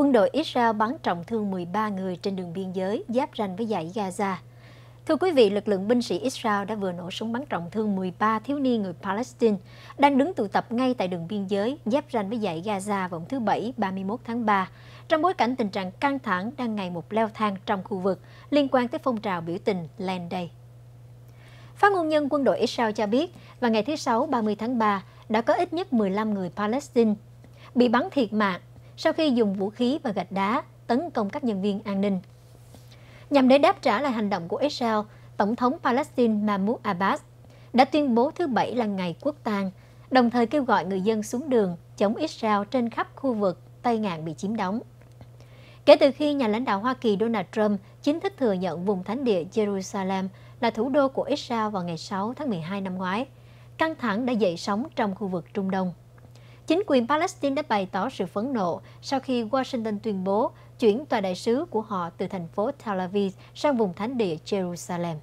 quân đội Israel bắn trọng thương 13 người trên đường biên giới giáp ranh với dãy Gaza. Thưa quý vị, lực lượng binh sĩ Israel đã vừa nổ súng bắn trọng thương 13 thiếu niên người Palestine đang đứng tụ tập ngay tại đường biên giới giáp ranh với dãy Gaza vào thứ Bảy 31 tháng 3, trong bối cảnh tình trạng căng thẳng đang ngày một leo thang trong khu vực liên quan tới phong trào biểu tình Land Day. Phát ngôn nhân quân đội Israel cho biết, vào ngày thứ Sáu 30 tháng 3, đã có ít nhất 15 người Palestine bị bắn thiệt mạng sau khi dùng vũ khí và gạch đá tấn công các nhân viên an ninh. Nhằm để đáp trả lại hành động của Israel, Tổng thống Palestine Mahmoud Abbas đã tuyên bố thứ Bảy là ngày quốc tang, đồng thời kêu gọi người dân xuống đường chống Israel trên khắp khu vực Tây Ngạn bị chiếm đóng. Kể từ khi nhà lãnh đạo Hoa Kỳ Donald Trump chính thức thừa nhận vùng thánh địa Jerusalem là thủ đô của Israel vào ngày 6 tháng 12 năm ngoái, căng thẳng đã dậy sóng trong khu vực Trung Đông. Chính quyền Palestine đã bày tỏ sự phẫn nộ sau khi Washington tuyên bố chuyển tòa đại sứ của họ từ thành phố Tel Aviv sang vùng thánh địa Jerusalem.